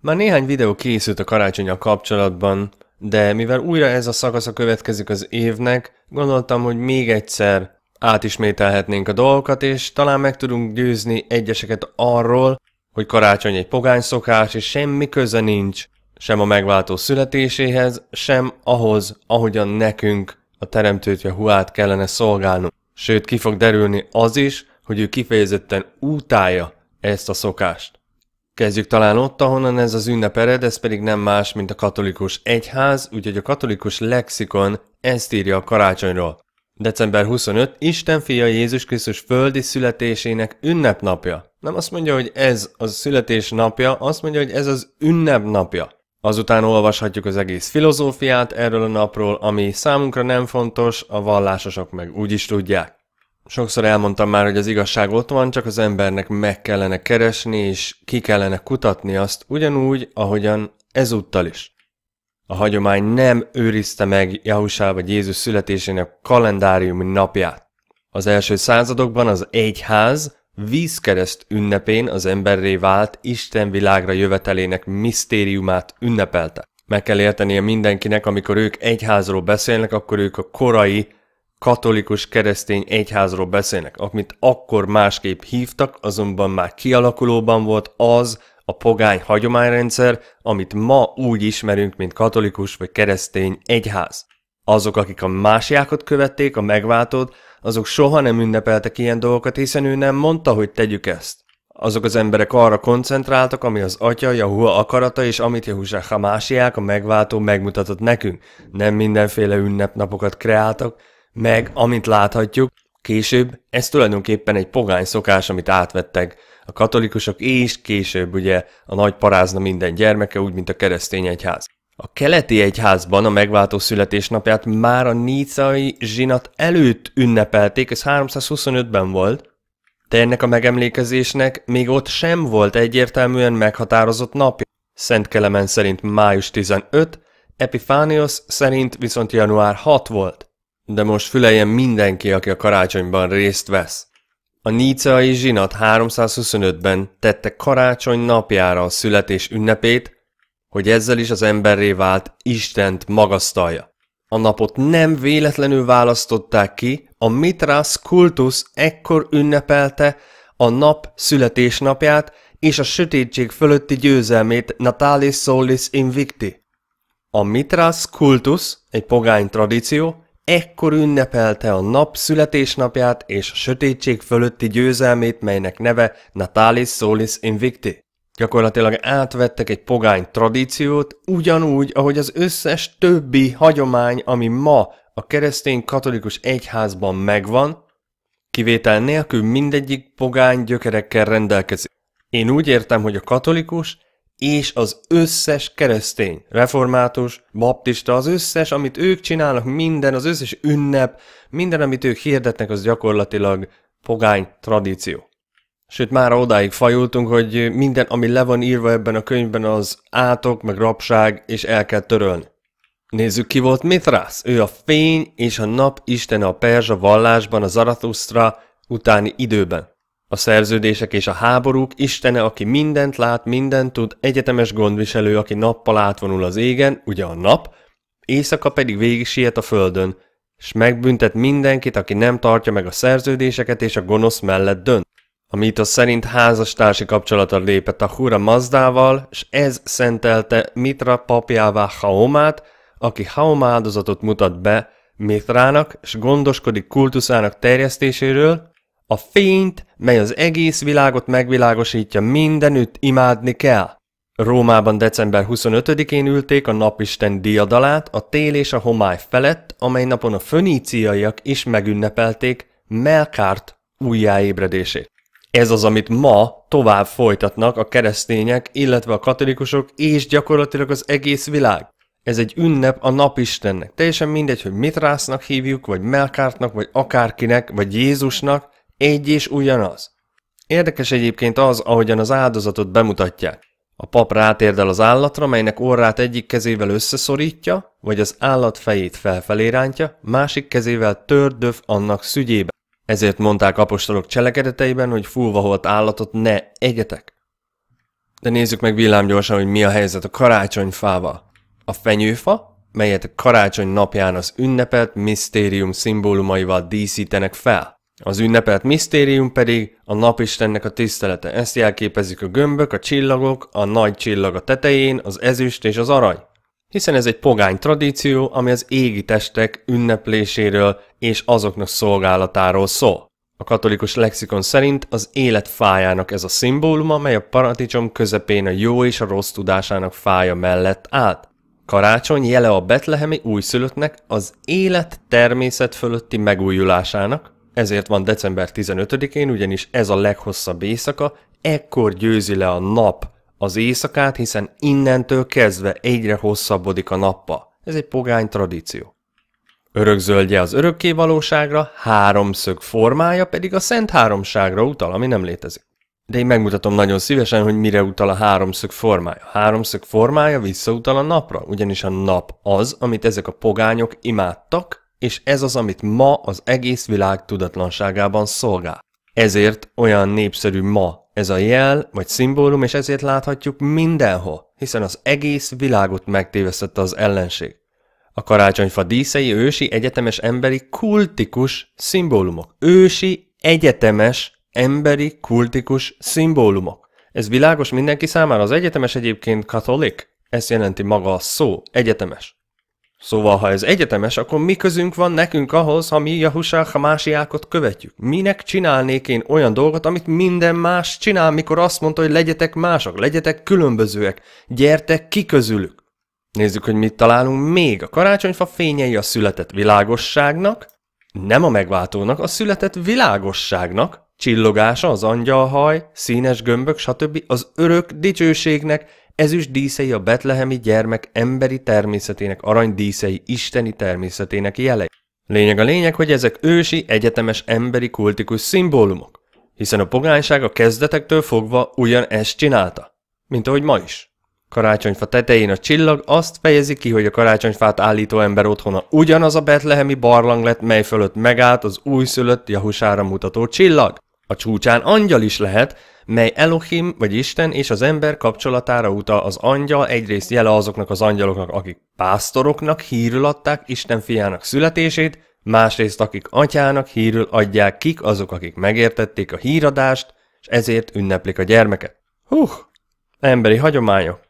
Már néhány videó készült a karácsonyal kapcsolatban, de mivel újra ez a a következik az évnek, gondoltam, hogy még egyszer átismételhetnénk a dolgokat, és talán meg tudunk győzni egyeseket arról, hogy karácsony egy pogány szokás, és semmi köze nincs sem a megváltó születéséhez, sem ahhoz, ahogyan nekünk a teremtőt Jahuát kellene szolgálnunk. Sőt, ki fog derülni az is, hogy ő kifejezetten utálja ezt a szokást. Kezdjük talán ott, ahonnan ez az ünnep ered, ez pedig nem más, mint a katolikus egyház, úgyhogy a katolikus lexikon ezt írja a karácsonyról. December 25 Isten fia Jézus Krisztus földi születésének ünnepnapja. Nem azt mondja, hogy ez az születés napja, azt mondja, hogy ez az ünnepnapja. Azután olvashatjuk az egész filozófiát erről a napról, ami számunkra nem fontos, a vallásosok meg úgy is tudják. Sokszor elmondtam már, hogy az igazság ott van, csak az embernek meg kellene keresni, és ki kellene kutatni azt ugyanúgy, ahogyan ezúttal is. A hagyomány nem őrizte meg Jahusá vagy Jézus születésének kalendáriumi napját. Az első századokban az egyház vízkereszt ünnepén az emberré vált Isten világra jövetelének misztériumát ünnepelte. Meg kell értenie mindenkinek, amikor ők egyházról beszélnek, akkor ők a korai katolikus keresztény egyházról beszélnek, amit akkor másképp hívtak, azonban már kialakulóban volt az a pogány hagyományrendszer, amit ma úgy ismerünk, mint katolikus vagy keresztény egyház. Azok, akik a másjákat követték, a megváltót, azok soha nem ünnepeltek ilyen dolgokat, hiszen ő nem mondta, hogy tegyük ezt. Azok az emberek arra koncentráltak, ami az atya, Jahua akarata és amit Jahusá Hamásiák, a megváltó megmutatott nekünk. Nem mindenféle ünnepnapokat kreáltak, meg, amint láthatjuk, később ez tulajdonképpen egy pogány szokás, amit átvettek a katolikusok, és később ugye a nagy parázna minden gyermeke, úgy, mint a keresztény egyház. A keleti egyházban a megváltó születésnapját már a nícai zsinat előtt ünnepelték, ez 325-ben volt, de ennek a megemlékezésnek még ott sem volt egyértelműen meghatározott napja. Szent Kelemen szerint május 15, Epifánios szerint viszont január 6 volt de most füleljen mindenki, aki a karácsonyban részt vesz. A níceai zsinat 325-ben tette karácsony napjára a születés ünnepét, hogy ezzel is az emberré vált Istent magasztalja. A napot nem véletlenül választották ki, a Mitras kultusz ekkor ünnepelte a nap születésnapját és a sötétség fölötti győzelmét Natalis Solis Invicti. A Mitras kultusz, egy pogány tradíció, Ekkor ünnepelte a nap születésnapját és a sötétség fölötti győzelmét, melynek neve Natalis Solis Invicti. Gyakorlatilag átvettek egy pogány tradíciót, ugyanúgy, ahogy az összes többi hagyomány, ami ma a keresztény katolikus egyházban megvan, kivétel nélkül mindegyik pogány gyökerekkel rendelkezik. Én úgy értem, hogy a katolikus és az összes keresztény, református, baptista, az összes, amit ők csinálnak, minden, az összes ünnep, minden, amit ők hirdetnek, az gyakorlatilag pogány tradíció. Sőt, már odáig fajultunk, hogy minden, ami le van írva ebben a könyvben, az átok, meg rabság, és el kell törölni. Nézzük, ki volt Mithras. Ő a fény és a nap istene a perzsa vallásban, a Zarathustra utáni időben. A szerződések és a háborúk istene, aki mindent lát, mindent tud, egyetemes gondviselő, aki nappal átvonul az égen, ugye a nap, éjszaka pedig végig siet a földön, és megbüntet mindenkit, aki nem tartja meg a szerződéseket és a gonosz mellett dönt. A mítosz szerint házastársi kapcsolata lépett a Hura Mazdával, és ez szentelte Mitra papjává Haomát, aki Haom áldozatot mutat be Mitrának, és gondoskodik kultuszának terjesztéséről, a fényt, mely az egész világot megvilágosítja mindenütt imádni kell. Rómában december 25-én ülték a napisten diadalát a tél és a homály felett, amely napon a föníciaiak is megünnepelték Melkárt újjáébredését. Ez az, amit ma tovább folytatnak a keresztények, illetve a katolikusok és gyakorlatilag az egész világ. Ez egy ünnep a napistennek. Teljesen mindegy, hogy mit rásznak hívjuk, vagy Melkártnak, vagy akárkinek, vagy Jézusnak, egy és ugyanaz. Érdekes egyébként az, ahogyan az áldozatot bemutatják. A pap rátérdel az állatra, melynek orrát egyik kezével összeszorítja, vagy az állat fejét felfelé rántja, másik kezével tördöv annak szügyébe. Ezért mondták apostolok cselekedeteiben, hogy fúva volt állatot ne egyetek. De nézzük meg villámgyorsan, hogy mi a helyzet a karácsonyfával. A fenyőfa, melyet a karácsony napján az ünnepelt misztérium szimbólumaival díszítenek fel. Az ünnepelt misztérium pedig a napistennek a tisztelete. Ezt jelképezik a gömbök, a csillagok, a nagy csillag a tetején, az ezüst és az arany. Hiszen ez egy pogány tradíció, ami az égi testek ünnepléséről és azoknak szolgálatáról szól. A katolikus lexikon szerint az élet fájának ez a szimbóluma, mely a paradicsom közepén a jó és a rossz tudásának fája mellett állt. Karácsony jele a betlehemi újszülöttnek az élet természet fölötti megújulásának, ezért van december 15-én, ugyanis ez a leghosszabb éjszaka, ekkor győzi le a nap az éjszakát, hiszen innentől kezdve egyre hosszabbodik a nappa. Ez egy pogány tradíció. zöldje az örökké valóságra, háromszög formája pedig a szent háromságra utal, ami nem létezik. De én megmutatom nagyon szívesen, hogy mire utal a háromszög formája. A háromszög formája visszautal a napra, ugyanis a nap az, amit ezek a pogányok imádtak, és ez az, amit ma az egész világ tudatlanságában szolgál. Ezért olyan népszerű ma ez a jel vagy szimbólum, és ezért láthatjuk mindenhol, hiszen az egész világot megtévesztette az ellenség. A karácsonyfa díszei ősi egyetemes emberi kultikus szimbólumok. Ősi egyetemes emberi kultikus szimbólumok. Ez világos mindenki számára. Az egyetemes egyébként katolik? Ezt jelenti maga a szó, egyetemes. Szóval, ha ez egyetemes, akkor mi közünk van nekünk ahhoz, ha mi Jahusá Hamásiákot követjük? Minek csinálnék én olyan dolgot, amit minden más csinál, mikor azt mondta, hogy legyetek mások, legyetek különbözőek, gyertek ki közülük? Nézzük, hogy mit találunk még. A karácsonyfa fényei a született világosságnak, nem a megváltónak, a született világosságnak, csillogása, az angyalhaj, színes gömbök, stb. az örök dicsőségnek, Ezüst díszei a betlehemi gyermek emberi természetének, arany díszei isteni természetének jelei. Lényeg a lényeg, hogy ezek ősi, egyetemes emberi kultikus szimbólumok, hiszen a pogányság a kezdetektől fogva ugyan ezt csinálta, mint ahogy ma is. Karácsonyfa tetején a csillag azt fejezi ki, hogy a karácsonyfát állító ember otthona ugyanaz a betlehemi barlang lett, mely fölött megállt az újszülött jahusára mutató csillag. A csúcsán angyal is lehet, mely Elohim, vagy Isten és az ember kapcsolatára utal az angyal, egyrészt jele azoknak az angyaloknak, akik pásztoroknak hírül adták Isten fiának születését, másrészt akik atyának hírül adják kik azok, akik megértették a híradást, és ezért ünneplik a gyermeket. Hú, emberi hagyományok.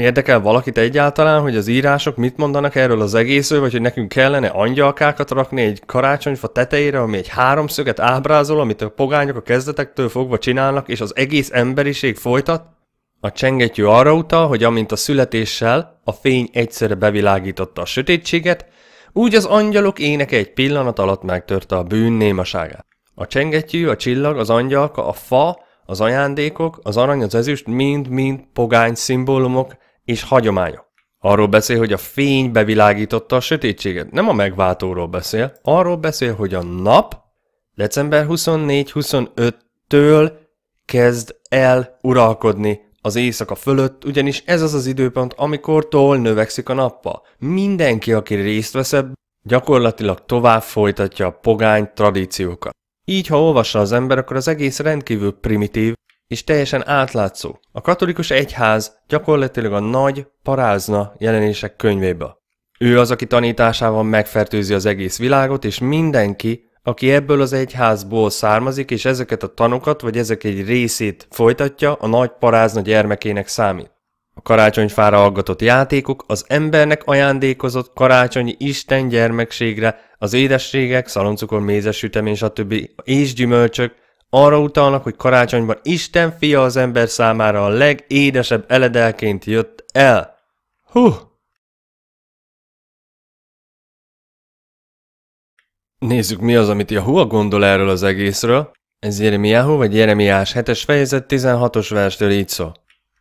Érdekel valakit egyáltalán, hogy az írások mit mondanak erről az egészről, vagy hogy nekünk kellene angyalkákat rakni egy karácsonyfa tetejére, ami egy háromszöget ábrázol, amit a pogányok a kezdetektől fogva csinálnak, és az egész emberiség folytat? A csengettyű arra utal, hogy amint a születéssel a fény egyszerre bevilágította a sötétséget, úgy az angyalok éneke egy pillanat alatt megtörte a bűn némaságát. A csengetyű, a csillag, az angyalka, a fa, az ajándékok, az arany, az ezüst mind-mind pogány szimbólumok, és hagyománya. Arról beszél, hogy a fény bevilágította a sötétséget. Nem a megváltóról beszél, arról beszél, hogy a nap december 24-25-től kezd el uralkodni az éjszaka fölött, ugyanis ez az az időpont, amikor tól növekszik a nappa. Mindenki, aki részt vesz gyakorlatilag tovább folytatja a pogány tradíciókat. Így, ha olvassa az ember, akkor az egész rendkívül primitív, és teljesen átlátszó. A katolikus egyház gyakorlatilag a nagy parázna jelenések könyvébe. Ő az, aki tanításával megfertőzi az egész világot, és mindenki, aki ebből az egyházból származik, és ezeket a tanokat, vagy ezek egy részét folytatja, a nagy parázna gyermekének számít. A karácsonyfára aggatott játékok az embernek ajándékozott karácsonyi Isten gyermekségre, az édességek, szaloncukor, mézes sütemény, stb. és gyümölcsök, arra utalnak, hogy karácsonyban Isten fia az ember számára a legédesebb eledelként jött el. Hú! Nézzük mi az, amit Jahua gondol erről az egészről. Ez Jeremiáhu vagy Jeremiás 7-es fejezet 16-os verstől így szó.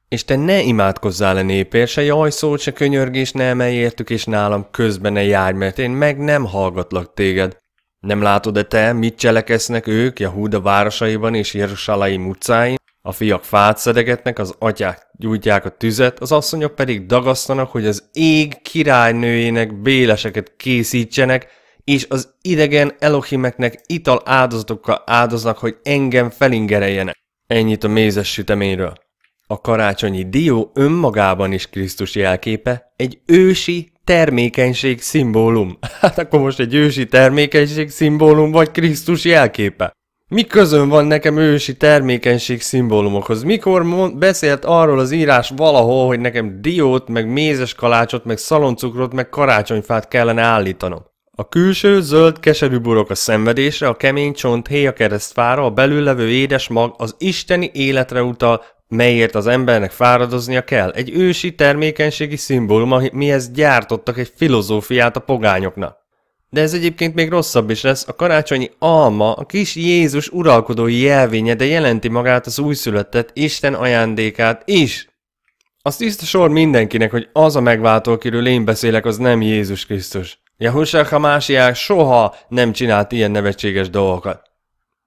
És te ne imádkozzál a népért, se jajszót, se könyörgés ne emelj értük, és nálam közben ne járj, mert én meg nem hallgatlak téged. Nem látod-e te, mit cselekesznek ők Jahúda városaiban és Jerusalai utcáin? A fiak fát szedegetnek, az atyák gyújtják a tüzet, az asszonyok pedig dagasztanak, hogy az ég királynőjének béleseket készítsenek, és az idegen elohimeknek ital áldozatokkal áldoznak, hogy engem felingereljenek. Ennyit a mézes süteményről. A karácsonyi dió önmagában is Krisztus jelképe, egy ősi, termékenység szimbólum. Hát akkor most egy ősi termékenység szimbólum vagy Krisztus jelképe? Mi közön van nekem ősi termékenység szimbólumokhoz? Mikor mond, beszélt arról az írás valahol, hogy nekem diót, meg mézes kalácsot, meg szaloncukrot, meg karácsonyfát kellene állítanom? A külső, zöld, keserű burok a szenvedésre, a kemény csont, héja keresztfára, a belül levő édes mag az isteni életre utal, melyért az embernek fáradoznia kell. Egy ősi termékenységi szimbólum, mihez gyártottak egy filozófiát a pogányoknak. De ez egyébként még rosszabb is lesz, a karácsonyi alma, a kis Jézus uralkodói jelvénye, de jelenti magát az újszülöttet, Isten ajándékát is. Az tiszta sor mindenkinek, hogy az a megváltó, akiről én beszélek, az nem Jézus Krisztus. Jahusha Hamásiák soha nem csinált ilyen nevetséges dolgokat.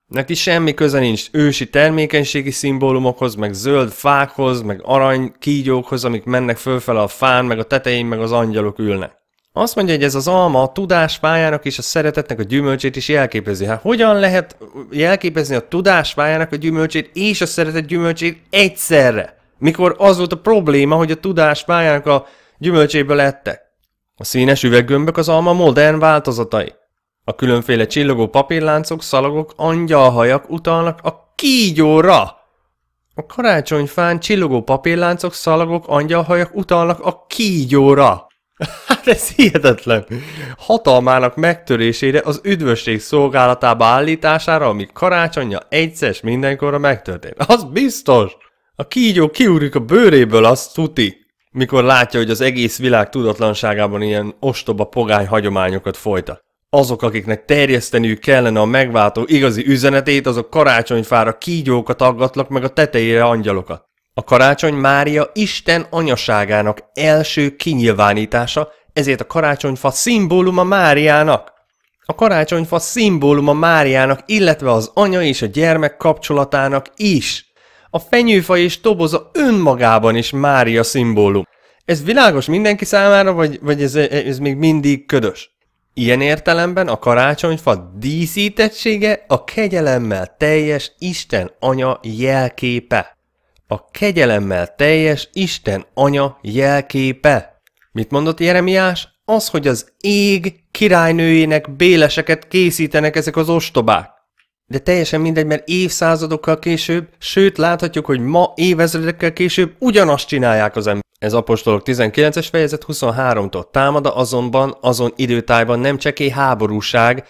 Neki semmi köze nincs ősi termékenységi szimbólumokhoz, meg zöld fákhoz, meg arany kígyókhoz, amik mennek fölfele a fán, meg a tetején, meg az angyalok ülnek. Azt mondja, hogy ez az alma a tudás pályának és a szeretetnek a gyümölcsét is jelképezi. Hát hogyan lehet jelképezni a tudás pályának a gyümölcsét és a szeretet gyümölcsét egyszerre? Mikor az volt a probléma, hogy a tudás pályának a gyümölcséből lettek. A színes üveggömbök az alma modern változatai. A különféle csillogó papírláncok, szalagok, angyalhajak utalnak a kígyóra! A karácsonyfán csillogó papírláncok, szalagok, angyalhajak utalnak a kígyóra. Hát ez hihetetlen. Hatalmának megtörésére az üdvösség szolgálatába állítására, ami karácsonyja egyszer mindenkorra megtörtént. Az biztos. A kígyó kiúrik a bőréből, azt tuti, mikor látja, hogy az egész világ tudatlanságában ilyen ostoba pogány hagyományokat folytat azok, akiknek terjeszteniük kellene a megváltó igazi üzenetét, azok karácsonyfára kígyókat aggatlak meg a tetejére angyalokat. A karácsony Mária Isten anyaságának első kinyilvánítása, ezért a karácsonyfa szimbóluma Máriának. A karácsonyfa szimbóluma Máriának, illetve az anya és a gyermek kapcsolatának is. A fenyőfa és toboza önmagában is Mária szimbólum. Ez világos mindenki számára, vagy, vagy ez, ez még mindig ködös? Ilyen értelemben a karácsonyfa díszítettsége a kegyelemmel teljes Isten anya jelképe. A kegyelemmel teljes Isten anya jelképe. Mit mondott Jeremiás? Az, hogy az ég királynőjének béleseket készítenek ezek az ostobák. De teljesen mindegy, mert évszázadokkal később, sőt láthatjuk, hogy ma évezredekkel később ugyanazt csinálják az emberek. Ez apostolok 19-es fejezet 23-tól támada, azonban azon időtájban nem csekély háborúság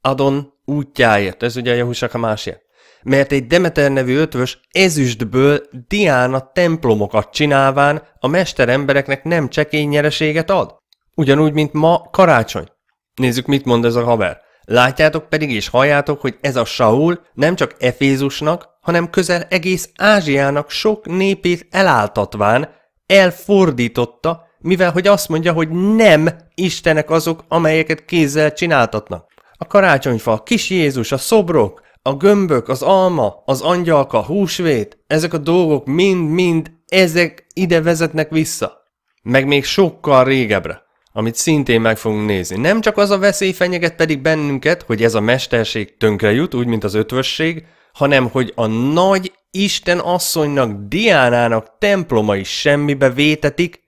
Adon útjáért, ez ugye a Jahusak a másért, mert egy Demeter nevű ötvös ezüstből Diana templomokat csinálván a mester embereknek nem csekély nyereséget ad. Ugyanúgy, mint ma karácsony. Nézzük, mit mond ez a haver. Látjátok pedig és halljátok, hogy ez a Saul nem csak Efézusnak, hanem közel egész Ázsiának sok népét elálltatván. Elfordította, mivel hogy azt mondja, hogy nem istenek azok, amelyeket kézzel csináltatnak. A karácsonyfa, a kis Jézus, a szobrok, a gömbök, az alma, az angyalka, a húsvét, ezek a dolgok mind-mind ezek ide vezetnek vissza. Meg még sokkal régebbre, amit szintén meg fogunk nézni. Nem csak az a veszély fenyeget pedig bennünket, hogy ez a mesterség tönkre jut, úgy mint az ötvösség, hanem hogy a nagy Isten asszonynak, Diánának templomai is semmibe vétetik,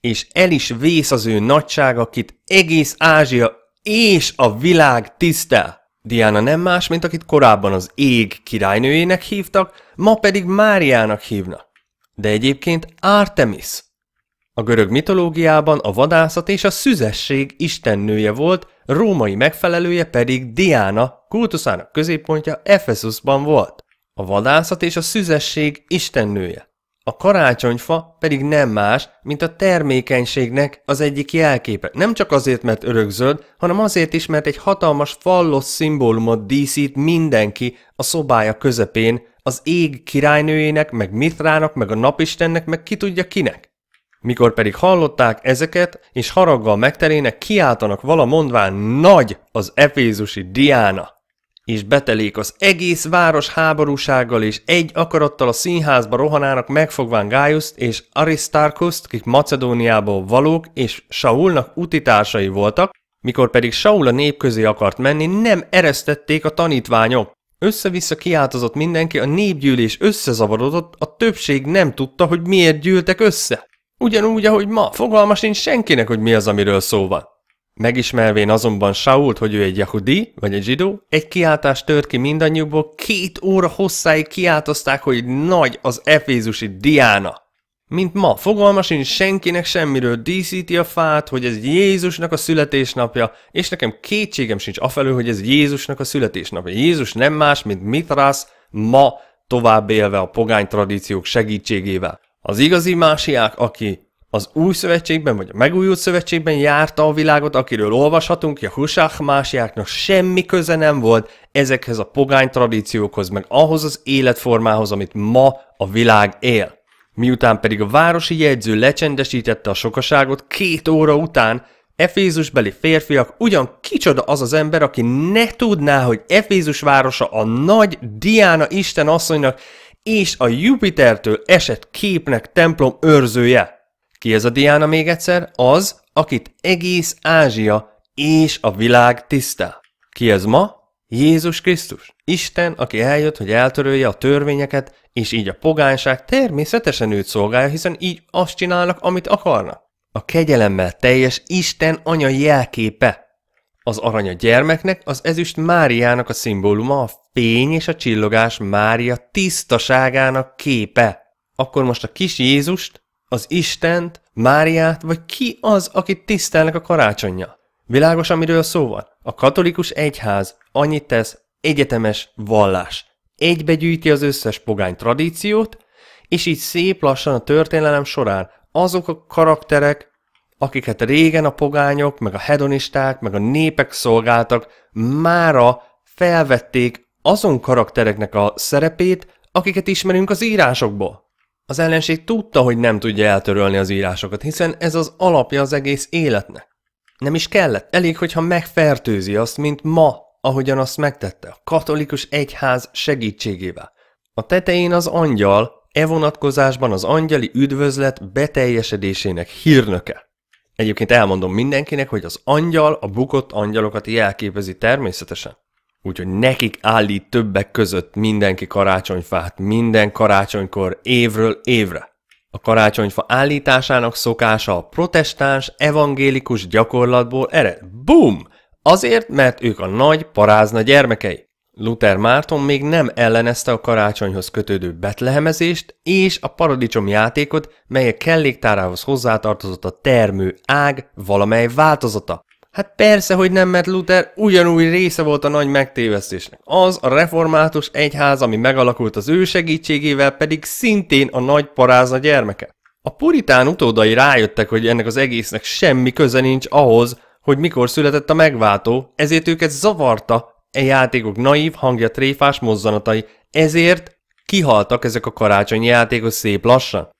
és el is vész az ő nagyság, akit egész Ázsia és a világ tisztel. Diana nem más, mint akit korábban az ég királynőjének hívtak, ma pedig Máriának hívnak. De egyébként Artemis. A görög mitológiában a vadászat és a szüzesség istennője volt, római megfelelője pedig Diana, kultuszának középpontja Efesusban volt. A vadászat és a szüzesség istennője. A karácsonyfa pedig nem más, mint a termékenységnek az egyik jelképe. Nem csak azért, mert örökzöld, hanem azért is, mert egy hatalmas fallos szimbólumot díszít mindenki a szobája közepén, az ég királynőjének, meg Mithrának, meg a napistennek, meg ki tudja kinek. Mikor pedig hallották ezeket, és haraggal megterének, kiáltanak vala mondván nagy az efézusi diána és betelik az egész város háborúsággal, és egy akarattal a színházba rohanának megfogván Gaiuszt és Aristarchust, kik Macedóniából valók és Saulnak utitársai voltak, mikor pedig Saul a nép közé akart menni, nem eresztették a tanítványok. Össze-vissza kiáltozott mindenki, a népgyűlés összezavarodott, a többség nem tudta, hogy miért gyűltek össze. Ugyanúgy, ahogy ma, fogalma sincs senkinek, hogy mi az, amiről szó van. Megismervén azonban Sault, hogy ő egy jahudi, vagy egy zsidó, egy kiáltást tört ki mindannyiukból, két óra hosszáig kiáltozták, hogy nagy az efézusi Diana. Mint ma, fogalma sincs senkinek semmiről, díszíti a fát, hogy ez Jézusnak a születésnapja, és nekem kétségem sincs afelől, hogy ez Jézusnak a születésnapja. Jézus nem más, mint Mitrász, ma tovább élve a pogány tradíciók segítségével. Az igazi másiák, aki az új szövetségben, vagy a megújult szövetségben járta a világot, akiről olvashatunk, Jahusach másjáknak semmi köze nem volt ezekhez a pogány tradíciókhoz, meg ahhoz az életformához, amit ma a világ él. Miután pedig a városi jegyző lecsendesítette a sokaságot, két óra után Efézusbeli férfiak ugyan kicsoda az az ember, aki ne tudná, hogy Efézus városa a nagy Diana Isten asszonynak és a Jupitertől esett képnek templom őrzője. Ki ez a Diana még egyszer? Az, akit egész Ázsia és a világ tisztel. Ki ez ma? Jézus Krisztus, Isten, aki eljött, hogy eltörölje a törvényeket, és így a pogányság természetesen őt szolgálja, hiszen így azt csinálnak, amit akarnak. A kegyelemmel teljes Isten anya jelképe. Az arany a gyermeknek, az ezüst Máriának a szimbóluma, a fény és a csillogás Mária tisztaságának képe. Akkor most a kis Jézust az Istent, Máriát, vagy ki az, akit tisztelnek a karácsonyja? Világos, amiről szó van? A katolikus egyház annyit tesz, egyetemes vallás. Egybegyűjti az összes pogány tradíciót, és így szép lassan a történelem során azok a karakterek, akiket régen a pogányok, meg a hedonisták, meg a népek szolgáltak, mára felvették azon karaktereknek a szerepét, akiket ismerünk az írásokból. Az ellenség tudta, hogy nem tudja eltörölni az írásokat, hiszen ez az alapja az egész életnek. Nem is kellett, elég, hogyha megfertőzi azt, mint ma, ahogyan azt megtette, a katolikus egyház segítségével. A tetején az angyal, e vonatkozásban az angyali üdvözlet beteljesedésének hírnöke. Egyébként elmondom mindenkinek, hogy az angyal a bukott angyalokat jelképezi természetesen. Úgyhogy nekik állít többek között mindenki karácsonyfát minden karácsonykor évről évre. A karácsonyfa állításának szokása a protestáns, evangélikus gyakorlatból ered. Bum! Azért, mert ők a nagy parázna gyermekei. Luther Márton még nem ellenezte a karácsonyhoz kötődő betlehemezést és a paradicsom játékot, melyek kelléktárához hozzátartozott a termő ág valamely változata. Hát persze, hogy nem, mert Luther ugyanúgy része volt a nagy megtévesztésnek. Az a református egyház, ami megalakult az ő segítségével, pedig szintén a nagy parázna gyermeke. A puritán utódai rájöttek, hogy ennek az egésznek semmi köze nincs ahhoz, hogy mikor született a megváltó, ezért őket zavarta e játékok naív hangja tréfás mozzanatai, ezért kihaltak ezek a karácsonyi játékok szép lassan.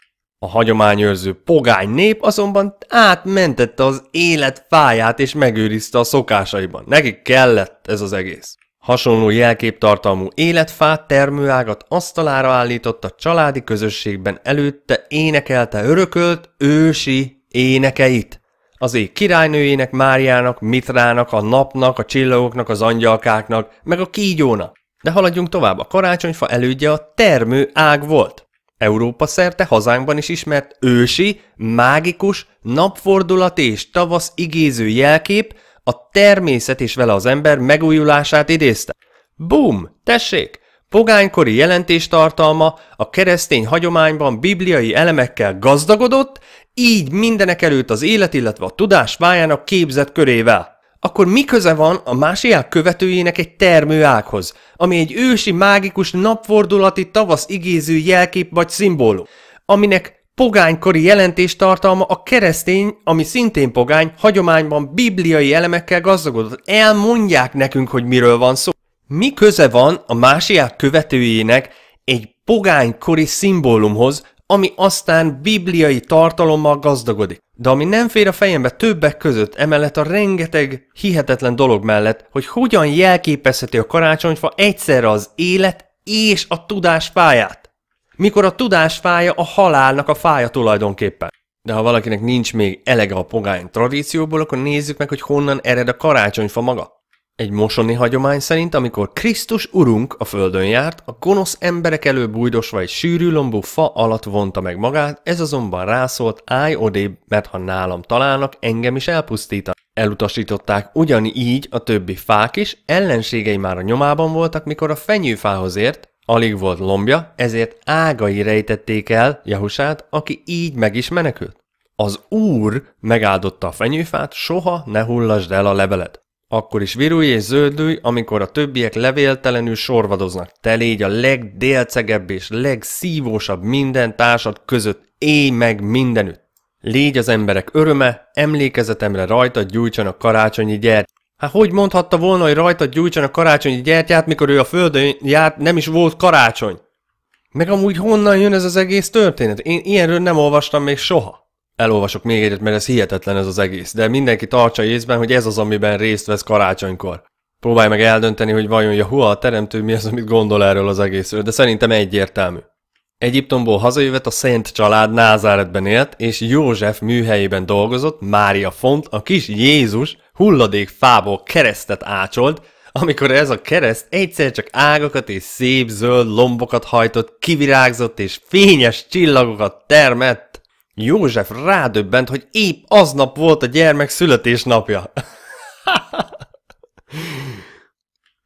A hagyományőrző pogány nép azonban átmentette az élet fáját és megőrizte a szokásaiban. Nekik kellett ez az egész. Hasonló jelképtartalmú életfát, termőágat asztalára állított a családi közösségben előtte énekelte örökölt ősi énekeit. Az ég királynőjének, Máriának, Mitrának, a napnak, a csillagoknak, az angyalkáknak, meg a kígyónak. De haladjunk tovább, a karácsonyfa elődje a termőág volt. Európa szerte hazánkban is ismert ősi, mágikus, napfordulati és tavasz igéző jelkép a természet és vele az ember megújulását idézte. Bum! Tessék! Pogánykori jelentéstartalma a keresztény hagyományban bibliai elemekkel gazdagodott, így mindenek előtt az élet, illetve a tudás vájának képzett körével. Akkor mi köze van a másiák követőjének egy termőághoz, ami egy ősi mágikus napfordulati tavasz igéző jelkép vagy szimbólum, aminek pogánykori jelentéstartalma a keresztény, ami szintén pogány, hagyományban bibliai elemekkel gazdagodott. Elmondják nekünk, hogy miről van szó. Mi köze van a másiák követőjének egy pogánykori szimbólumhoz, ami aztán bibliai tartalommal gazdagodik. De ami nem fér a fejembe többek között, emellett a rengeteg hihetetlen dolog mellett, hogy hogyan jelképezheti a karácsonyfa egyszerre az élet és a tudás fáját. Mikor a tudás fája a halálnak a fája tulajdonképpen. De ha valakinek nincs még elege a pogány tradícióból, akkor nézzük meg, hogy honnan ered a karácsonyfa maga. Egy mosoni hagyomány szerint, amikor Krisztus urunk a földön járt, a gonosz emberek előbújdosva egy sűrű lombú fa alatt vonta meg magát, ez azonban rászólt, állj odébb, mert ha nálam találnak, engem is elpusztítanak. Elutasították ugyanígy a többi fák is, ellenségei már a nyomában voltak, mikor a fenyőfához ért, alig volt lombja, ezért ágai rejtették el Jahusát, aki így meg is menekült. Az úr megáldotta a fenyőfát, soha ne hullasd el a levelet. Akkor is virulj és zöldülj, amikor a többiek levéltelenül sorvadoznak. Te légy a legdélcegebb és legszívósabb minden társad között, élj meg mindenütt. Légy az emberek öröme, emlékezetemre rajta gyújtsanak karácsonyi gyert. Hát hogy mondhatta volna, hogy rajta gyújtsanak karácsonyi gyertyát, mikor ő a földön járt, nem is volt karácsony? Meg amúgy honnan jön ez az egész történet? Én ilyenről nem olvastam még soha elolvasok még egyet, mert ez hihetetlen ez az egész. De mindenki tartsa észben, hogy ez az, amiben részt vesz karácsonykor. Próbálj meg eldönteni, hogy vajon Jahua a teremtő mi az, amit gondol erről az egészről, de szerintem egyértelmű. Egyiptomból hazajövet a Szent család Názáretben élt, és József műhelyében dolgozott, Mária Font, a kis Jézus hulladék fából keresztet ácsolt, amikor ez a kereszt egyszer csak ágakat és szép zöld lombokat hajtott, kivirágzott és fényes csillagokat termett, József rádöbbent, hogy épp aznap volt a gyermek születésnapja.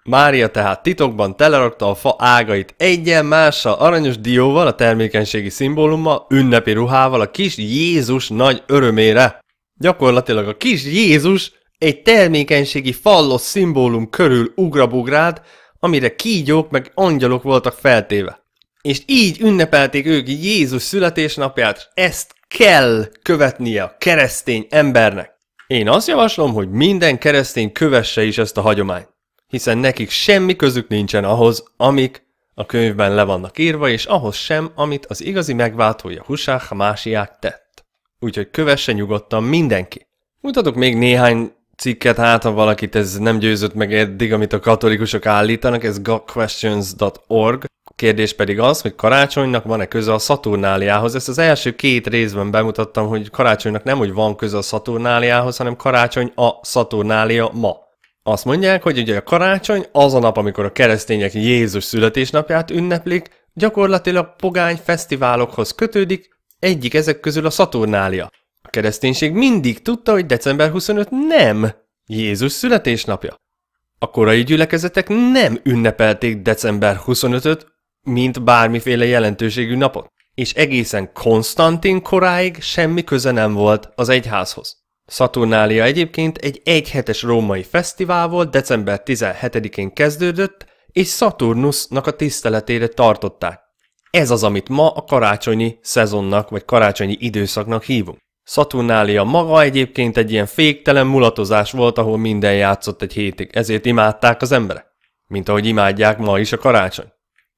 Mária tehát titokban telerakta a fa ágait egyen mással, aranyos dióval, a termékenységi szimbólummal, ünnepi ruhával a kis Jézus nagy örömére. Gyakorlatilag a kis Jézus egy termékenységi fallos szimbólum körül ugrabugrált, amire kígyók meg angyalok voltak feltéve. És így ünnepelték ők Jézus születésnapját, ezt kell követnie a keresztény embernek. Én azt javaslom, hogy minden keresztény kövesse is ezt a hagyományt, hiszen nekik semmi közük nincsen ahhoz, amik a könyvben le vannak írva, és ahhoz sem, amit az igazi megváltója Husák másiák tett. Úgyhogy kövesse nyugodtan mindenki. Mutatok még néhány cikket, hát ha valakit ez nem győzött meg eddig, amit a katolikusok állítanak, ez gotquestions.org, kérdés pedig az, hogy karácsonynak van-e köze a Szaturnáliához. Ezt az első két részben bemutattam, hogy karácsonynak nem úgy van köze a Szaturnáliához, hanem karácsony a Szaturnália ma. Azt mondják, hogy ugye a karácsony az a nap, amikor a keresztények Jézus születésnapját ünneplik, gyakorlatilag pogány fesztiválokhoz kötődik, egyik ezek közül a Szaturnália. A kereszténység mindig tudta, hogy december 25 nem Jézus születésnapja. A korai gyülekezetek nem ünnepelték december 25-öt, mint bármiféle jelentőségű napot. És egészen Konstantin koráig semmi köze nem volt az egyházhoz. Saturnália egyébként egy egyhetes római fesztivál volt, december 17-én kezdődött, és Saturnusnak a tiszteletére tartották. Ez az, amit ma a karácsonyi szezonnak, vagy karácsonyi időszaknak hívunk. Saturnália maga egyébként egy ilyen féktelen mulatozás volt, ahol minden játszott egy hétig, ezért imádták az emberek. Mint ahogy imádják ma is a karácsony.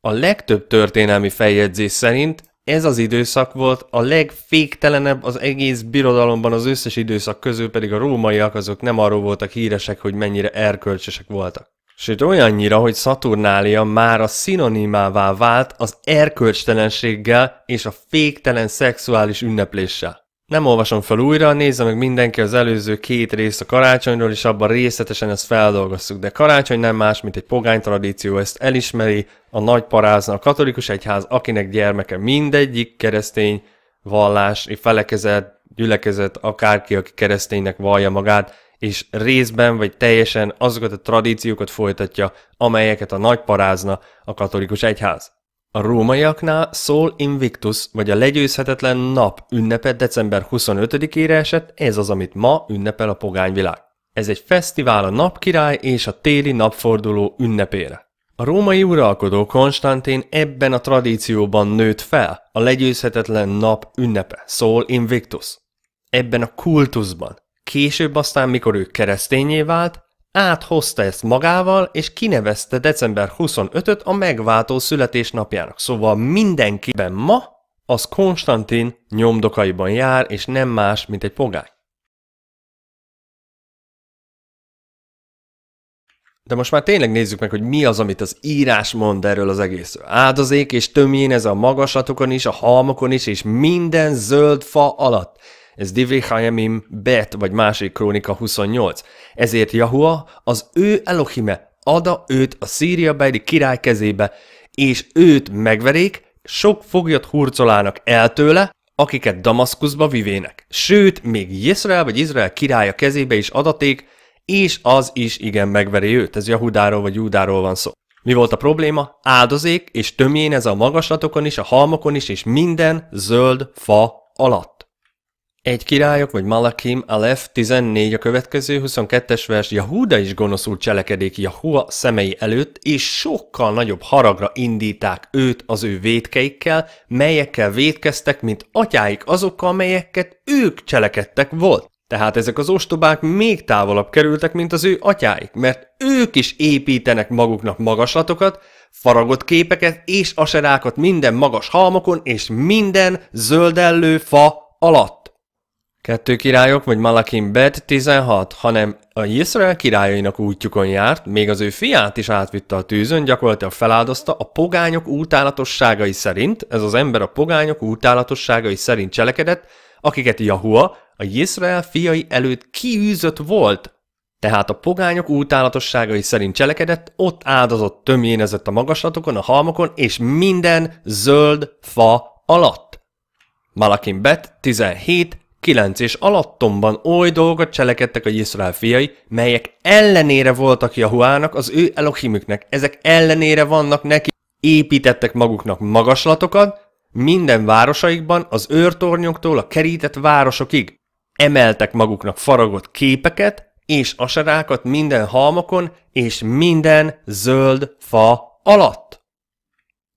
A legtöbb történelmi feljegyzés szerint ez az időszak volt a legféktelenebb az egész birodalomban az összes időszak közül pedig a rómaiak azok nem arról voltak híresek, hogy mennyire erkölcsösek voltak. Sőt olyannyira, hogy Saturnália már a szinonimává vált az erkölcstelenséggel és a féktelen szexuális ünnepléssel. Nem olvasom fel újra, nézze meg mindenki az előző két részt a karácsonyról, és abban részletesen ezt feldolgozzuk, de karácsony nem más, mint egy pogány tradíció, ezt elismeri a nagy parázna, a katolikus egyház, akinek gyermeke mindegyik keresztény vallás, felekezet, gyülekezet, akárki, aki kereszténynek vallja magát, és részben vagy teljesen azokat a tradíciókat folytatja, amelyeket a nagy parázna, a katolikus egyház. A rómaiaknál Sol Invictus, vagy a legyőzhetetlen nap ünnepe december 25-ére esett, ez az, amit ma ünnepel a pogányvilág. Ez egy fesztivál a napkirály és a téli napforduló ünnepére. A római uralkodó Konstantin ebben a tradícióban nőtt fel, a legyőzhetetlen nap ünnepe, Sol Invictus. Ebben a kultuszban. Később aztán, mikor ő keresztényé vált, áthozta ezt magával, és kinevezte december 25-öt a megváltó születésnapjának. Szóval mindenkiben ma az Konstantin nyomdokaiban jár, és nem más, mint egy pogány. De most már tényleg nézzük meg, hogy mi az, amit az írás mond erről az egészről. Áldozék és tömjén ez a magaslatokon is, a halmokon is, és minden zöld fa alatt. Ez Divrei Hayamim Bet, vagy másik krónika 28. Ezért Jahua az ő Elohime ada őt a beli király kezébe, és őt megverék, sok foglyot hurcolának el tőle, akiket Damaszkuszba vivének. Sőt, még Jezrael vagy Izrael királya kezébe is adaték, és az is igen megveri őt. Ez Jahudáról vagy Júdáról van szó. Mi volt a probléma? Áldozék és tömjén ez a magaslatokon is, a halmokon is, és minden zöld fa alatt. Egy királyok, vagy Malakim, Alef 14 a következő, 22-es vers, Jahúda is gonoszul cselekedik Jahua szemei előtt, és sokkal nagyobb haragra indíták őt az ő védkeikkel, melyekkel védkeztek, mint atyáik azokkal, melyeket ők cselekedtek volt. Tehát ezek az ostobák még távolabb kerültek, mint az ő atyáik, mert ők is építenek maguknak magaslatokat, faragott képeket és aserákat minden magas halmokon és minden zöldellő fa alatt. Kettő királyok, vagy Malakim Bet 16, hanem a Jiszrael királyainak útjukon járt, még az ő fiát is átvitte a tűzön, gyakorlatilag feláldozta a pogányok útálatosságai szerint, ez az ember a pogányok útálatosságai szerint cselekedett, akiket Jahua, a Jiszrael fiai előtt kiűzött volt, tehát a pogányok útálatosságai szerint cselekedett, ott áldozott tömjénezett a magaslatokon, a halmokon, és minden zöld fa alatt. Malakim Bet 17, 9 és alattomban oly dolgot cselekedtek a Izrael fiai, melyek ellenére voltak Jahuának, az ő Elohimüknek. Ezek ellenére vannak neki. Építettek maguknak magaslatokat, minden városaikban, az őrtornyoktól a kerített városokig. Emeltek maguknak faragott képeket, és aserákat minden halmokon, és minden zöld fa alatt.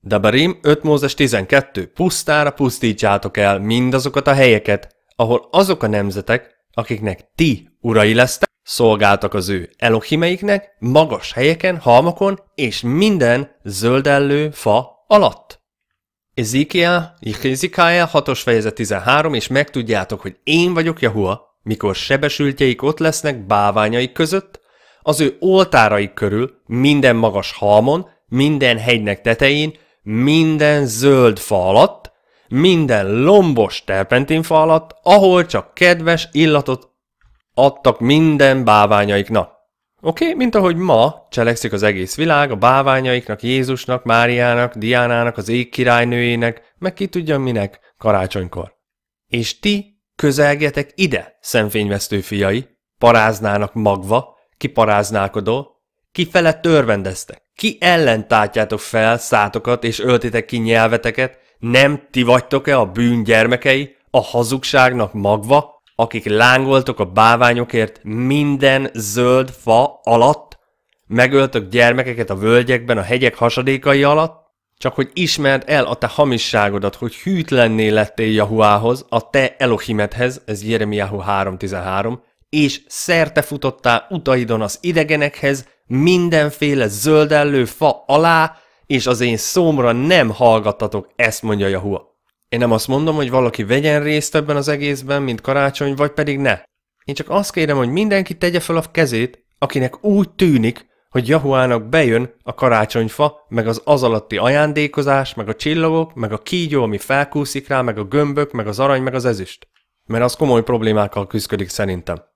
Dabarim 5 Mózes 12. Pusztára pusztítsátok el mindazokat a helyeket, ahol azok a nemzetek, akiknek ti urai lesztek, szolgáltak az ő elohimeiknek magas helyeken, halmakon és minden zöldellő fa alatt. Ezékiel, Jehizikája 6-os fejezet 13, és megtudjátok, hogy én vagyok Jahua, mikor sebesültjeik ott lesznek báványaik között, az ő oltáraik körül, minden magas halmon, minden hegynek tetején, minden zöld fa alatt, minden lombos terpentinfa alatt, ahol csak kedves illatot adtak minden báványaiknak. Oké, okay? mint ahogy ma cselekszik az egész világ, a báványaiknak, Jézusnak, Máriának, Diánának, az ég királynőjének, meg ki tudja minek karácsonykor. És ti közelgetek ide, szemfényvesztő fiai, paráznának magva, kiparáználkodó, kifele törvendeztek, ki ellen tátjátok fel szátokat és öltitek ki nyelveteket, nem ti vagytok-e a bűn gyermekei, a hazugságnak magva, akik lángoltok a báványokért minden zöld fa alatt? Megöltök gyermekeket a völgyekben, a hegyek hasadékai alatt? Csak hogy ismerd el a te hamisságodat, hogy hűtlenné lettél Jahuához, a te Elohimedhez, ez Jeremiahu 3.13, és szerte futottál utaidon az idegenekhez, mindenféle zöldellő fa alá, és az én szómra nem hallgattatok, ezt mondja Jahua. Én nem azt mondom, hogy valaki vegyen részt ebben az egészben, mint karácsony, vagy pedig ne. Én csak azt kérem, hogy mindenki tegye fel a kezét, akinek úgy tűnik, hogy Jahuának bejön a karácsonyfa, meg az az alatti ajándékozás, meg a csillagok, meg a kígyó, ami felkúszik rá, meg a gömbök, meg az arany, meg az ezüst. Mert az komoly problémákkal küzdik szerintem.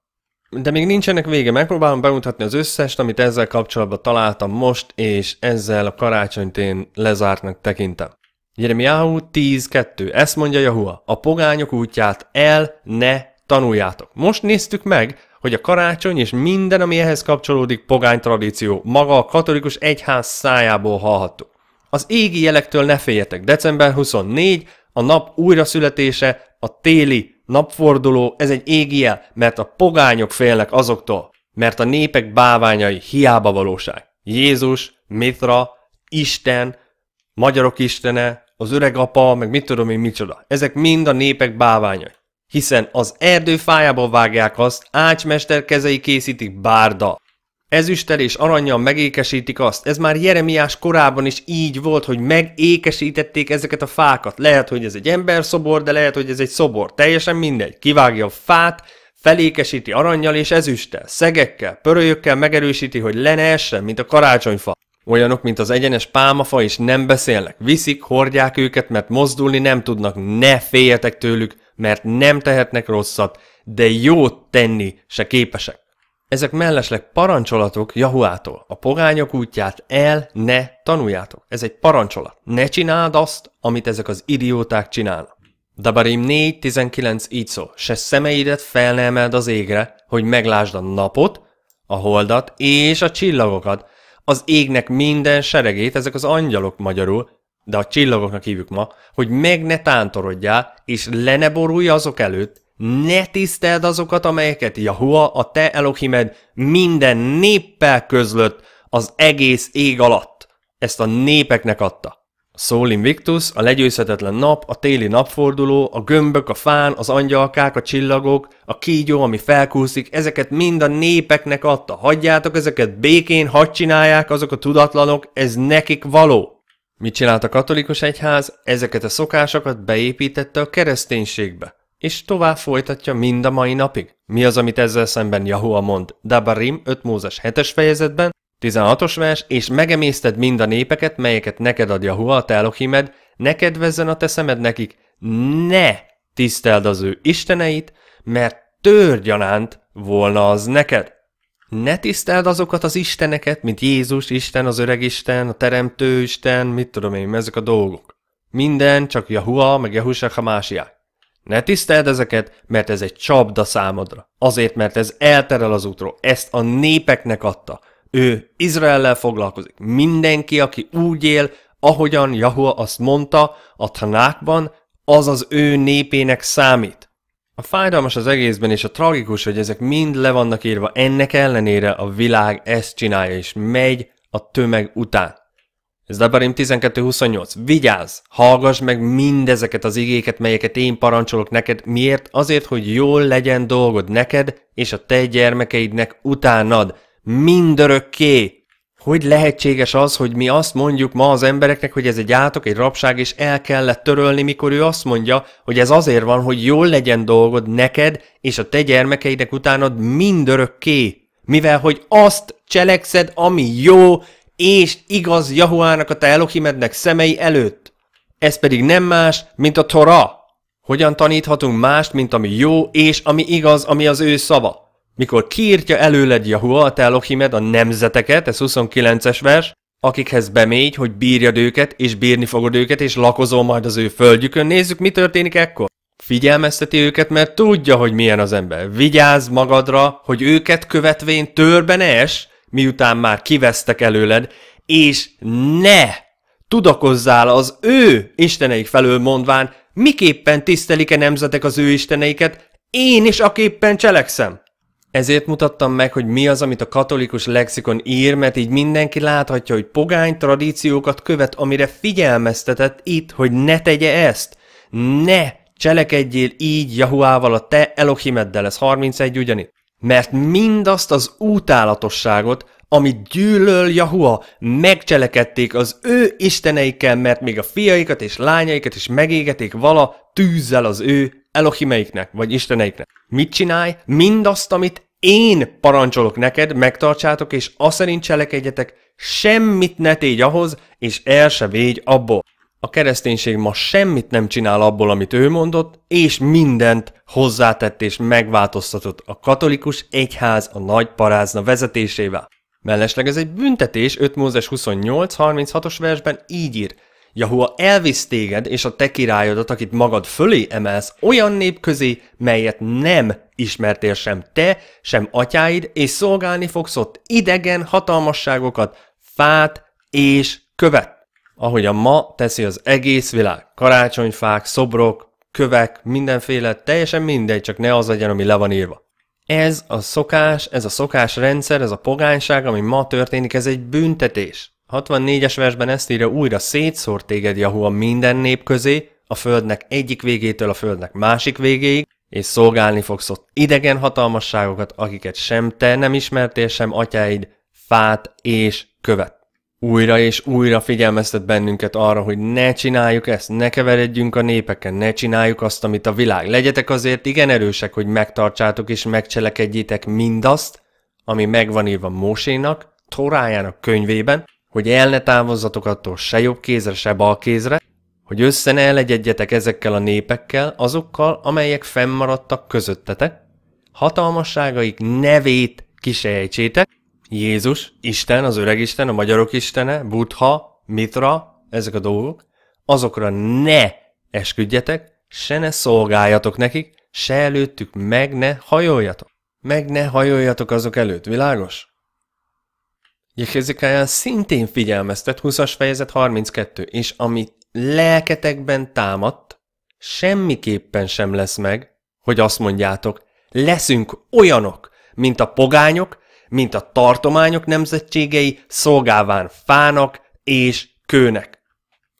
De még nincsenek vége, megpróbálom bemutatni az összes, amit ezzel kapcsolatban találtam most, és ezzel a karácsonyt én lezártnak tekintem. Jeremiáhu 10.2. Ezt mondja Jahua. A pogányok útját el ne tanuljátok. Most néztük meg, hogy a karácsony és minden, ami ehhez kapcsolódik, pogány tradíció. Maga a katolikus egyház szájából hallhattuk. Az égi jelektől ne féljetek. December 24, a nap újra születése a téli Napforduló, ez egy égiel, mert a pogányok félnek azoktól, mert a népek báványai hiába valóság. Jézus, Mitra, Isten, magyarok istene, az öreg apa, meg mit tudom én micsoda. Ezek mind a népek báványai. Hiszen az erdő fájából vágják azt, ácsmester kezei készítik bárda. Ezüsttel és aranyjal megékesítik azt. Ez már Jeremiás korában is így volt, hogy megékesítették ezeket a fákat. Lehet, hogy ez egy ember szobor, de lehet, hogy ez egy szobor. Teljesen mindegy. Kivágja a fát, felékesíti aranyjal és ezüsttel, szegekkel, pörölyökkel megerősíti, hogy le ne essen, mint a karácsonyfa. Olyanok, mint az egyenes pálmafa, és nem beszélnek. Viszik, hordják őket, mert mozdulni nem tudnak. Ne féljetek tőlük, mert nem tehetnek rosszat, de jót tenni se képesek. Ezek mellesleg parancsolatok Jahuától. A pogányok útját el ne tanuljátok. Ez egy parancsolat. Ne csináld azt, amit ezek az idióták csinálnak. Dabarim 4.19 így szól. Se szemeidet fel ne emeld az égre, hogy meglásd a napot, a holdat és a csillagokat. Az égnek minden seregét, ezek az angyalok magyarul, de a csillagoknak hívjuk ma, hogy meg ne tántorodjál, és le ne borulj azok előtt, ne tiszteld azokat, amelyeket Jahua, a te Elohimed minden néppel közlött az egész ég alatt. Ezt a népeknek adta. A Sol Invictus, a legyőzhetetlen nap, a téli napforduló, a gömbök, a fán, az angyalkák, a csillagok, a kígyó, ami felkúszik, ezeket mind a népeknek adta. Hagyjátok ezeket békén, hadd csinálják azok a tudatlanok, ez nekik való. Mit csinált a katolikus egyház? Ezeket a szokásokat beépítette a kereszténységbe. És tovább folytatja mind a mai napig. Mi az, amit ezzel szemben Jahua mond? Dabarim 5 Mózes 7-es fejezetben, 16-os vers, és megemészted mind a népeket, melyeket neked ad Jahua, a te ne kedvezzen a te szemed nekik, ne tiszteld az ő isteneit, mert törgyanánt volna az neked. Ne tiszteld azokat az isteneket, mint Jézus Isten, az öreg Isten, a Teremtő Isten, mit tudom én, ezek a dolgok. Minden csak Jahua, meg Jahusek másiák. Ne tiszteld ezeket, mert ez egy csapda számodra. Azért, mert ez elterel az útról. Ezt a népeknek adta. Ő Izraellel foglalkozik. Mindenki, aki úgy él, ahogyan Jahua azt mondta a tanákban, az az ő népének számít. A fájdalmas az egészben, és a tragikus, hogy ezek mind le vannak írva, ennek ellenére a világ ezt csinálja, és megy a tömeg után. Ez Lebarim 12.28. Vigyázz! Hallgass meg mindezeket az igéket, melyeket én parancsolok neked. Miért? Azért, hogy jól legyen dolgod neked és a te gyermekeidnek utánad. Mindörökké! Hogy lehetséges az, hogy mi azt mondjuk ma az embereknek, hogy ez egy átok, egy rabság, és el kellett törölni, mikor ő azt mondja, hogy ez azért van, hogy jól legyen dolgod neked és a te gyermekeidnek utánad mindörökké, mivel hogy azt cselekszed, ami jó, és igaz Jahuának a te Elohimednek szemei előtt. Ez pedig nem más, mint a Tora. Hogyan taníthatunk mást, mint ami jó, és ami igaz, ami az ő szava? Mikor kiírtja előled Jahua, a te Elohimed, a nemzeteket, ez 29-es vers, akikhez bemégy, hogy bírjad őket, és bírni fogod őket, és lakozol majd az ő földjükön, nézzük, mi történik ekkor. Figyelmezteti őket, mert tudja, hogy milyen az ember. Vigyázz magadra, hogy őket követvén törben es, miután már kivesztek előled, és ne tudakozzál az ő isteneik felől mondván, miképpen tisztelik-e nemzetek az ő isteneiket, én is aképpen cselekszem. Ezért mutattam meg, hogy mi az, amit a katolikus lexikon ír, mert így mindenki láthatja, hogy pogány tradíciókat követ, amire figyelmeztetett itt, hogy ne tegye ezt. Ne cselekedjél így Jahuával a te Elohimeddel, ez 31 ugyanitt mert mindazt az útálatosságot, amit gyűlöl Jahua, megcselekedték az ő isteneikkel, mert még a fiaikat és lányaikat is megégeték vala tűzzel az ő Elohimeiknek, vagy isteneiknek. Mit csinálj? Mindazt, amit én parancsolok neked, megtartsátok, és aszerint cselekedjetek, semmit ne tégy ahhoz, és el se végy abból. A kereszténység ma semmit nem csinál abból, amit ő mondott, és mindent hozzátett és megváltoztatott a katolikus egyház a nagy parázna vezetésével. Mellesleg ez egy büntetés 5 Mózes 28.36-os versben így ír. Jahua elvisz téged és a te királyodat, akit magad fölé emelsz, olyan nép közé, melyet nem ismertél sem te, sem atyáid, és szolgálni fogsz ott idegen hatalmasságokat, fát és követ. Ahogy a ma teszi az egész világ. Karácsonyfák, szobrok, kövek, mindenféle, teljesen mindegy, csak ne az legyen, ami le van írva. Ez a szokás, ez a szokásrendszer, ez a pogányság, ami ma történik, ez egy büntetés. 64-es versben ezt írja újra, szétszór téged a minden nép közé, a földnek egyik végétől a földnek másik végéig, és szolgálni fogsz ott idegen hatalmasságokat, akiket sem te nem ismertél, sem atyáid, fát és követ újra és újra figyelmeztet bennünket arra, hogy ne csináljuk ezt, ne keveredjünk a népeken, ne csináljuk azt, amit a világ. Legyetek azért igen erősek, hogy megtartsátok és megcselekedjétek mindazt, ami megvan írva Mósénak, Torájának könyvében, hogy el ne távozzatok attól se jobb kézre, se bal kézre, hogy össze ne elegyedjetek ezekkel a népekkel, azokkal, amelyek fennmaradtak közöttetek, hatalmasságaik nevét kisejtsétek, Jézus, Isten, az öreg Isten, a magyarok istene, Buddha, Mitra, ezek a dolgok, azokra ne esküdjetek, se ne szolgáljatok nekik, se előttük meg ne hajoljatok. Meg ne hajoljatok azok előtt, világos? Jehezekiel szintén figyelmeztet, 20-as fejezet 32, és amit lelketekben támadt, semmiképpen sem lesz meg, hogy azt mondjátok, leszünk olyanok, mint a pogányok, mint a tartományok nemzetségei szolgálván fának és kőnek.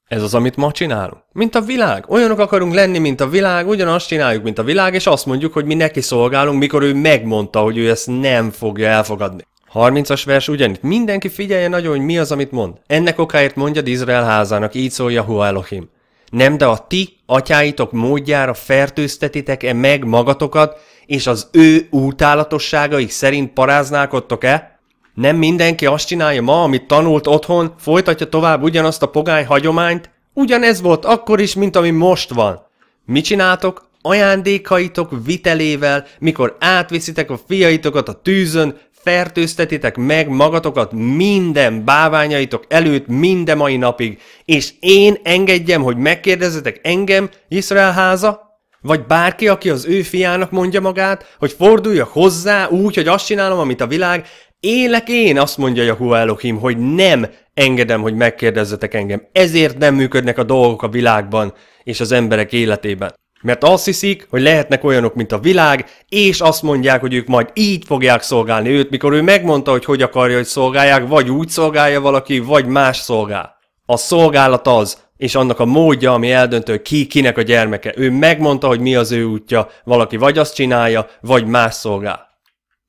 Ez az, amit ma csinálunk. Mint a világ. Olyanok akarunk lenni, mint a világ, ugyanazt csináljuk, mint a világ, és azt mondjuk, hogy mi neki szolgálunk, mikor ő megmondta, hogy ő ezt nem fogja elfogadni. 30-as vers ugyanitt. Mindenki figyelje nagyon, hogy mi az, amit mond. Ennek okáért mondja Izrael házának, így szólja Hu Elohim nem de a ti atyáitok módjára fertőztetitek-e meg magatokat, és az ő útálatosságaik szerint paráználkodtok-e? Nem mindenki azt csinálja ma, amit tanult otthon, folytatja tovább ugyanazt a pogány hagyományt? Ugyanez volt akkor is, mint ami most van. Mit csináltok? Ajándékaitok vitelével, mikor átviszitek a fiaitokat a tűzön, fertőztetitek meg magatokat minden báványaitok előtt minden mai napig, és én engedjem, hogy megkérdezzetek engem, Izrael háza? Vagy bárki, aki az ő fiának mondja magát, hogy fordulja hozzá úgy, hogy azt csinálom, amit a világ, Élek én, azt mondja Jahua Elohim, hogy nem engedem, hogy megkérdezzetek engem. Ezért nem működnek a dolgok a világban és az emberek életében. Mert azt hiszik, hogy lehetnek olyanok, mint a világ, és azt mondják, hogy ők majd így fogják szolgálni őt, mikor ő megmondta, hogy hogy akarja, hogy szolgálják, vagy úgy szolgálja valaki, vagy más szolgál. A szolgálat az, és annak a módja, ami eldöntő, hogy ki, kinek a gyermeke. Ő megmondta, hogy mi az ő útja, valaki vagy azt csinálja, vagy más szolgál.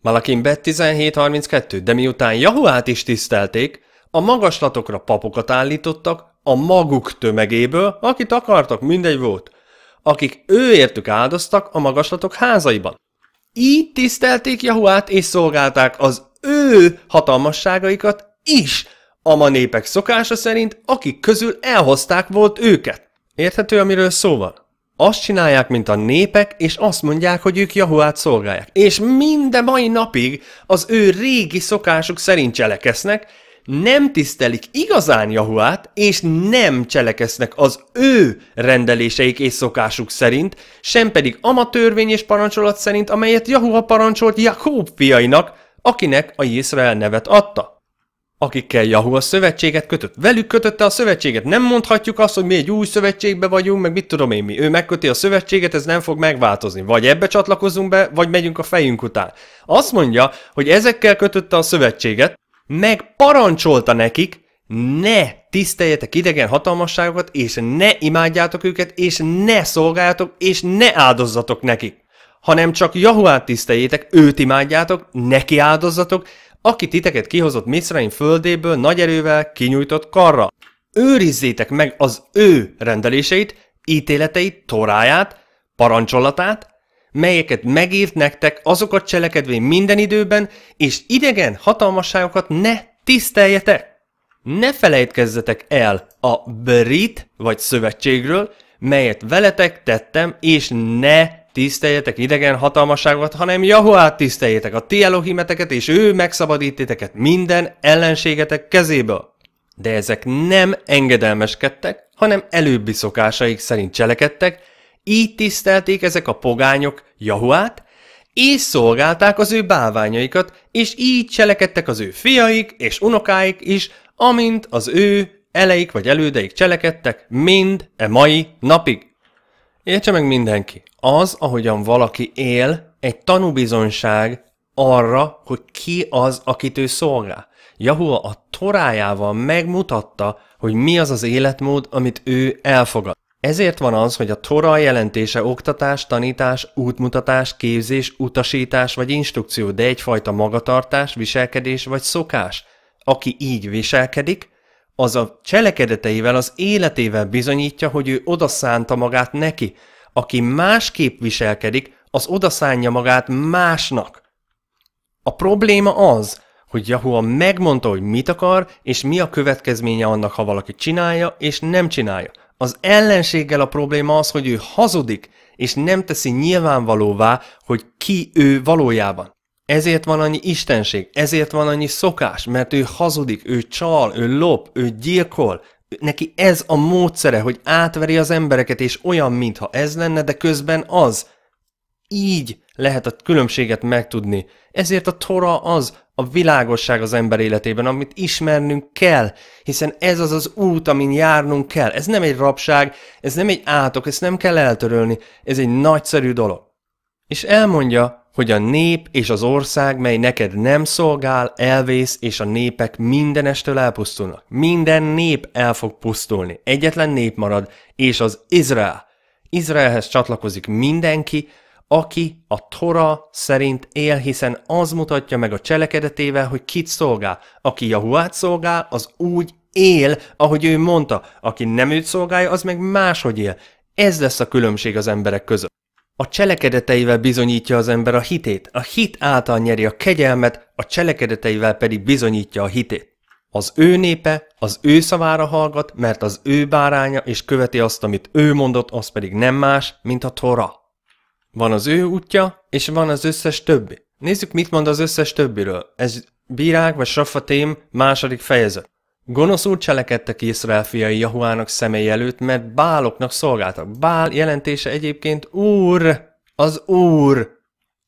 Malakim Bet 17.32, de miután Jahuát is tisztelték, a magaslatokra papokat állítottak, a maguk tömegéből, akit akartak, mindegy volt – akik őértük áldoztak a magaslatok házaiban. Így tisztelték Jahuát és szolgálták az ő hatalmasságaikat is, ma népek szokása szerint, akik közül elhozták volt őket. Érthető, amiről szó van? Azt csinálják, mint a népek, és azt mondják, hogy ők Jahuát szolgálják. És minden mai napig az ő régi szokásuk szerint cselekesznek, nem tisztelik igazán Jahuát, és nem cselekesznek az ő rendeléseik és szokásuk szerint, sem pedig ama törvény és parancsolat szerint, amelyet Jahua parancsolt Jakób fiainak, akinek a Izrael nevet adta. Akikkel Jahua szövetséget kötött, velük kötötte a szövetséget, nem mondhatjuk azt, hogy mi egy új szövetségbe vagyunk, meg mit tudom én mi. Ő megköti a szövetséget, ez nem fog megváltozni. Vagy ebbe csatlakozunk be, vagy megyünk a fejünk után. Azt mondja, hogy ezekkel kötötte a szövetséget, megparancsolta nekik, ne tiszteljetek idegen hatalmasságokat, és ne imádjátok őket, és ne szolgáljátok, és ne áldozzatok nekik, hanem csak Jahuát tiszteljétek, őt imádjátok, neki áldozzatok, aki titeket kihozott Miszraim földéből nagy erővel kinyújtott karra. Őrizzétek meg az ő rendeléseit, ítéleteit, toráját, parancsolatát, melyeket megírt nektek, azokat cselekedvén minden időben, és idegen hatalmasságokat ne tiszteljetek. Ne felejtkezzetek el a brit vagy szövetségről, melyet veletek tettem, és ne tiszteljetek idegen hatalmasságokat, hanem Jahuát tiszteljétek, a ti Elohimeteket, és ő megszabadítéteket minden ellenségetek kezéből. De ezek nem engedelmeskedtek, hanem előbbi szokásaik szerint cselekedtek, így tisztelték ezek a pogányok Jahuát, és szolgálták az ő bálványaikat, és így cselekedtek az ő fiaik és unokáik is, amint az ő eleik vagy elődeik cselekedtek mind e mai napig. Értse meg mindenki, az, ahogyan valaki él, egy tanúbizonság arra, hogy ki az, akit ő szolgál. Jahua a torájával megmutatta, hogy mi az az életmód, amit ő elfogad. Ezért van az, hogy a Tora jelentése oktatás, tanítás, útmutatás, képzés, utasítás vagy instrukció, de egyfajta magatartás, viselkedés vagy szokás. Aki így viselkedik, az a cselekedeteivel, az életével bizonyítja, hogy ő odaszánta magát neki. Aki másképp viselkedik, az odaszánja magát másnak. A probléma az, hogy Yahua megmondta, hogy mit akar, és mi a következménye annak, ha valaki csinálja és nem csinálja. Az ellenséggel a probléma az, hogy ő hazudik, és nem teszi nyilvánvalóvá, hogy ki ő valójában. Ezért van annyi istenség, ezért van annyi szokás, mert ő hazudik, ő csal, ő lop, ő gyilkol. Neki ez a módszere, hogy átveri az embereket, és olyan, mintha ez lenne, de közben az. Így lehet a különbséget megtudni. Ezért a Tora az, a világosság az ember életében, amit ismernünk kell, hiszen ez az az út, amin járnunk kell. Ez nem egy rabság, ez nem egy átok, ezt nem kell eltörölni, ez egy nagyszerű dolog. És elmondja, hogy a nép és az ország, mely neked nem szolgál, elvész, és a népek mindenestől elpusztulnak. Minden nép el fog pusztulni, egyetlen nép marad, és az Izrael. Izraelhez csatlakozik mindenki, aki a Tora szerint él, hiszen az mutatja meg a cselekedetével, hogy kit szolgál. Aki Jahuát szolgál, az úgy él, ahogy ő mondta. Aki nem őt szolgálja, az meg máshogy él. Ez lesz a különbség az emberek között. A cselekedeteivel bizonyítja az ember a hitét, a hit által nyeri a kegyelmet, a cselekedeteivel pedig bizonyítja a hitét. Az ő népe az ő szavára hallgat, mert az ő báránya és követi azt, amit ő mondott, az pedig nem más, mint a Tora. Van az ő útja, és van az összes többi. Nézzük, mit mond az összes többiről. Ez Bírák vagy Srafatém második fejezet. úr cselekedtek Észrael fiai Jahuának személy előtt, mert báloknak szolgáltak. Bál jelentése egyébként úr, az úr.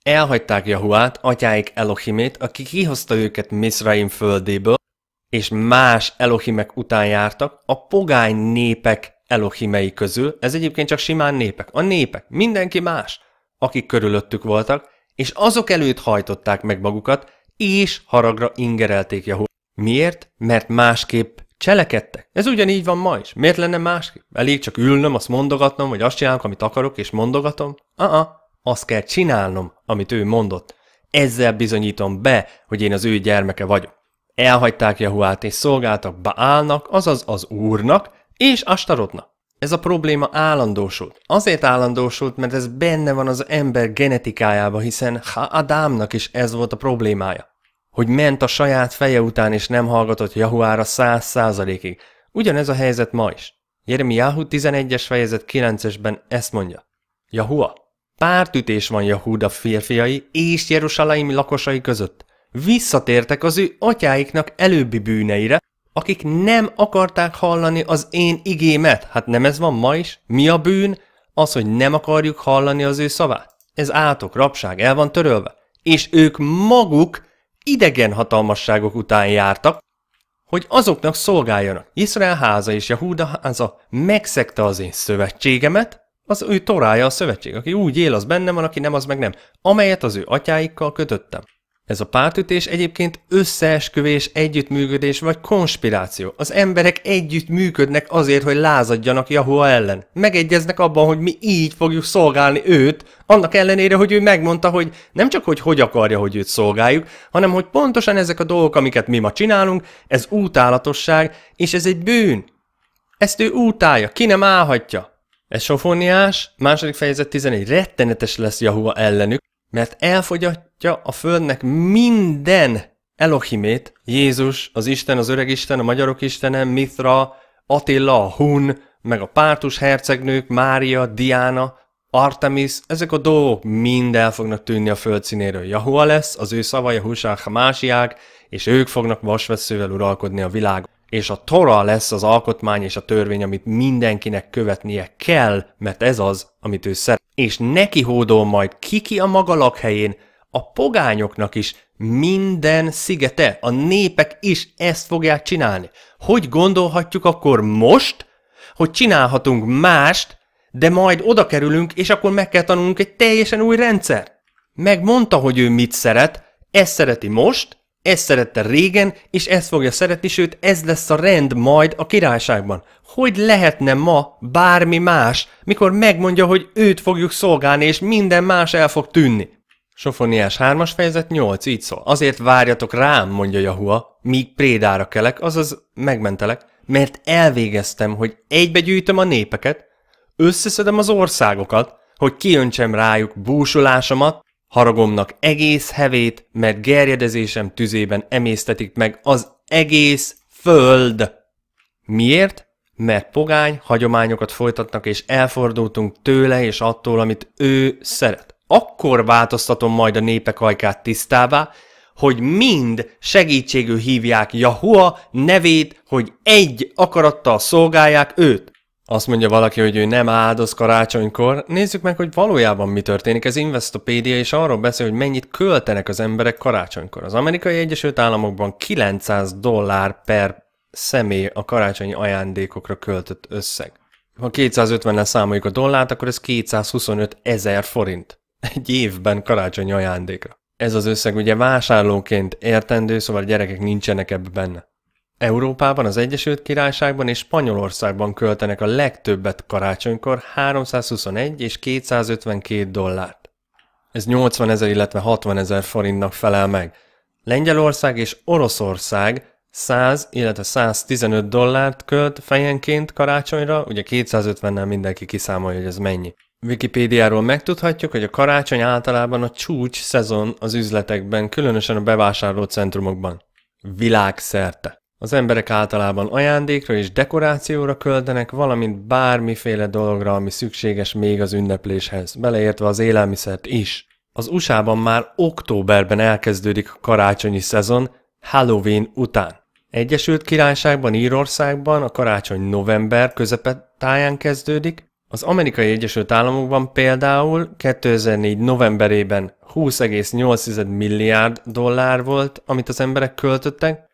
Elhagyták Jahuát, atyáik Elohimét, aki kihozta őket Misraim földéből, és más Elohimek után jártak, a pogány népek Elohimei közül, ez egyébként csak simán népek, a népek, mindenki más akik körülöttük voltak, és azok előtt hajtották meg magukat, és haragra ingerelték Jahó. Miért? Mert másképp cselekedtek. Ez ugyanígy van ma is. Miért lenne másképp? Elég csak ülnöm, azt mondogatnom, vagy azt csinálok, amit akarok, és mondogatom? Aha, azt kell csinálnom, amit ő mondott. Ezzel bizonyítom be, hogy én az ő gyermeke vagyok. Elhagyták Jahuát és szolgáltak Baálnak, azaz az úrnak és Astarotnak. Ez a probléma állandósult. Azért állandósult, mert ez benne van az ember genetikájába, hiszen ha Adámnak is ez volt a problémája. Hogy ment a saját feje után és nem hallgatott Jahuára száz százalékig. Ugyanez a helyzet ma is. Jeremiáhu 11-es fejezet 9-esben ezt mondja. Jahua, pártütés van Jahuda férfiai és Jerusalemi lakosai között. Visszatértek az ő atyáiknak előbbi bűneire, akik nem akarták hallani az én igémet. Hát nem ez van ma is? Mi a bűn? Az, hogy nem akarjuk hallani az ő szavát. Ez átok, rabság, el van törölve. És ők maguk idegen hatalmasságok után jártak, hogy azoknak szolgáljanak. Izrael háza és Jahúda háza megszegte az én szövetségemet, az ő torája a szövetség. Aki úgy él, az bennem van, aki nem, az meg nem. Amelyet az ő atyáikkal kötöttem. Ez a pártütés egyébként összeesküvés, együttműködés vagy konspiráció. Az emberek együtt működnek azért, hogy lázadjanak Jahua ellen. Megegyeznek abban, hogy mi így fogjuk szolgálni őt, annak ellenére, hogy ő megmondta, hogy nem csak hogy hogy akarja, hogy őt szolgáljuk, hanem hogy pontosan ezek a dolgok, amiket mi ma csinálunk, ez útálatosság, és ez egy bűn. Ezt ő útálja, ki nem állhatja. Ez sofóniás, második fejezet 11 rettenetes lesz Jahua ellenük, mert elfogy a megváltja a Földnek minden Elohimét, Jézus, az Isten, az öreg Isten, a magyarok Istene, Mithra, Attila, a Hun, meg a pártus hercegnők, Mária, Diana, Artemis, ezek a dolgok mind el fognak tűnni a föld színéről. Jahua lesz, az ő szava, a másiák, és ők fognak vasveszővel uralkodni a világ. És a Tora lesz az alkotmány és a törvény, amit mindenkinek követnie kell, mert ez az, amit ő szeret. És neki hódol majd kiki a maga lakhelyén, a pogányoknak is, minden szigete, a népek is ezt fogják csinálni. Hogy gondolhatjuk akkor most, hogy csinálhatunk mást, de majd oda kerülünk, és akkor meg kell tanulnunk egy teljesen új rendszer? Megmondta, hogy ő mit szeret, ezt szereti most, ezt szerette régen, és ezt fogja szeretni, sőt ez lesz a rend majd a királyságban. Hogy lehetne ma bármi más, mikor megmondja, hogy őt fogjuk szolgálni, és minden más el fog tűnni? Sofoniás 3-as fejezet 8 így szól. Azért várjatok rám, mondja Jahua, míg prédára kelek, azaz megmentelek, mert elvégeztem, hogy egybegyűjtöm a népeket, összeszedem az országokat, hogy kiöntsem rájuk búsulásomat, haragomnak egész hevét, mert gerjedezésem tüzében emésztetik meg az egész föld. Miért? Mert pogány hagyományokat folytatnak, és elfordultunk tőle és attól, amit ő szeret akkor változtatom majd a népek ajkát tisztává, hogy mind segítségül hívják Jahua nevét, hogy egy akarattal szolgálják őt. Azt mondja valaki, hogy ő nem áldoz karácsonykor. Nézzük meg, hogy valójában mi történik. Ez Investopédia és arról beszél, hogy mennyit költenek az emberek karácsonykor. Az amerikai Egyesült Államokban 900 dollár per személy a karácsonyi ajándékokra költött összeg. Ha 250-nel számoljuk a dollárt, akkor ez 225 ezer forint egy évben karácsonyi ajándékra. Ez az összeg ugye vásárlóként értendő, szóval a gyerekek nincsenek ebben benne. Európában, az Egyesült Királyságban és Spanyolországban költenek a legtöbbet karácsonykor 321 és 252 dollárt. Ez 80 ezer, illetve 60 ezer forintnak felel meg. Lengyelország és Oroszország 100, illetve 115 dollárt költ fejenként karácsonyra, ugye 250-nel mindenki kiszámolja, hogy ez mennyi. Wikipédiáról megtudhatjuk, hogy a karácsony általában a csúcs szezon az üzletekben, különösen a bevásárló centrumokban. Világszerte. Az emberek általában ajándékra és dekorációra költenek, valamint bármiféle dologra, ami szükséges még az ünnepléshez, beleértve az élelmiszert is. Az USA-ban már októberben elkezdődik a karácsonyi szezon, Halloween után. Egyesült Királyságban, Írországban a karácsony november táján kezdődik, az amerikai Egyesült Államokban például 2004 novemberében 20,8 milliárd dollár volt, amit az emberek költöttek,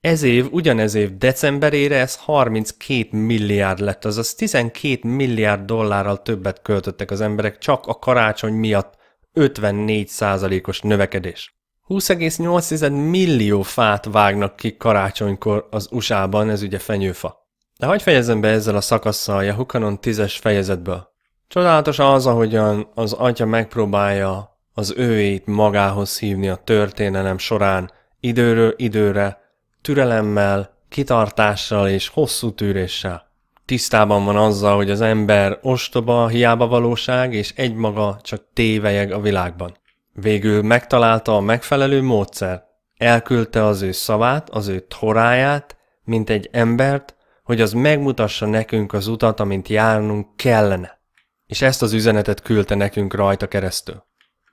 ez év, ugyanez év decemberére ez 32 milliárd lett, azaz 12 milliárd dollárral többet költöttek az emberek csak a karácsony miatt 54%-os növekedés. 20,8 millió fát vágnak ki karácsonykor az USA-ban, ez ugye fenyőfa. De hagyj fejezem be ezzel a szakasszal a Hukanon es fejezetből? Csodálatos az, ahogyan az atya megpróbálja az őit magához hívni a történelem során időről időre, türelemmel, kitartással és hosszú tűréssel. Tisztában van azzal, hogy az ember ostoba, hiába valóság, és egymaga csak tévejeg a világban. Végül megtalálta a megfelelő módszer, elküldte az ő szavát, az ő toráját, mint egy embert, hogy az megmutassa nekünk az utat, amint járnunk kellene. És ezt az üzenetet küldte nekünk rajta keresztül.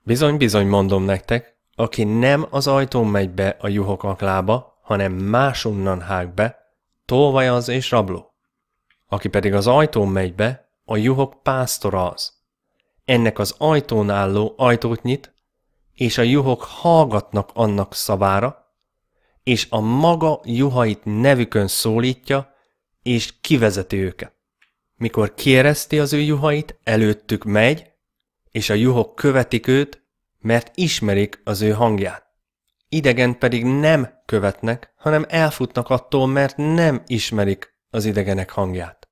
Bizony, bizony mondom nektek, aki nem az ajtón megy be a juhok aklába, hanem másunnan hág be, tolvaj az és rabló. Aki pedig az ajtón megy be, a juhok pásztora az. Ennek az ajtón álló ajtót nyit, és a juhok hallgatnak annak szavára, és a maga juhait nevükön szólítja, és kivezeti őket. Mikor kiereszti az ő juhait, előttük megy, és a juhok követik őt, mert ismerik az ő hangját. Idegen pedig nem követnek, hanem elfutnak attól, mert nem ismerik az idegenek hangját.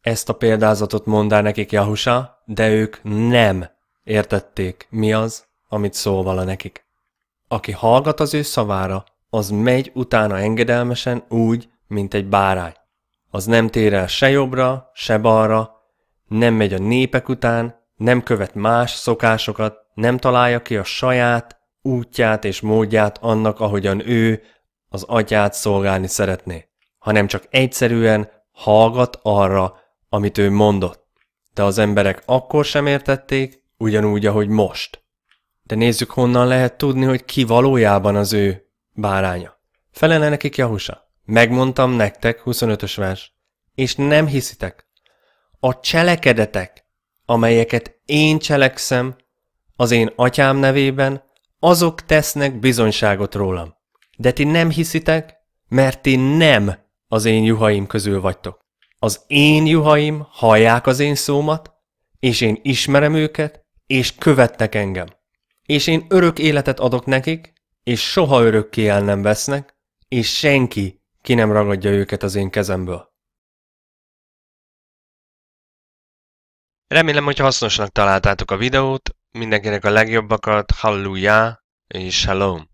Ezt a példázatot mondá nekik Jahusa, de ők nem értették, mi az, amit szól vala nekik. Aki hallgat az ő szavára, az megy utána engedelmesen úgy, mint egy bárány az nem tér el se jobbra, se balra, nem megy a népek után, nem követ más szokásokat, nem találja ki a saját útját és módját annak, ahogyan ő az atyát szolgálni szeretné, hanem csak egyszerűen hallgat arra, amit ő mondott. De az emberek akkor sem értették, ugyanúgy, ahogy most. De nézzük, honnan lehet tudni, hogy ki valójában az ő báránya. Felele nekik Jahusa. Megmondtam nektek, 25-ös vers, és nem hiszitek. A cselekedetek, amelyeket én cselekszem, az én atyám nevében, azok tesznek bizonyságot rólam. De ti nem hiszitek, mert ti nem az én juhaim közül vagytok. Az én juhaim hallják az én szómat, és én ismerem őket, és követnek engem. És én örök életet adok nekik, és soha örökké el nem vesznek, és senki ki nem ragadja őket az én kezemből? Remélem, hogy hasznosnak találtátok a videót, mindenkinek a legjobbakat, hallelujah és shalom!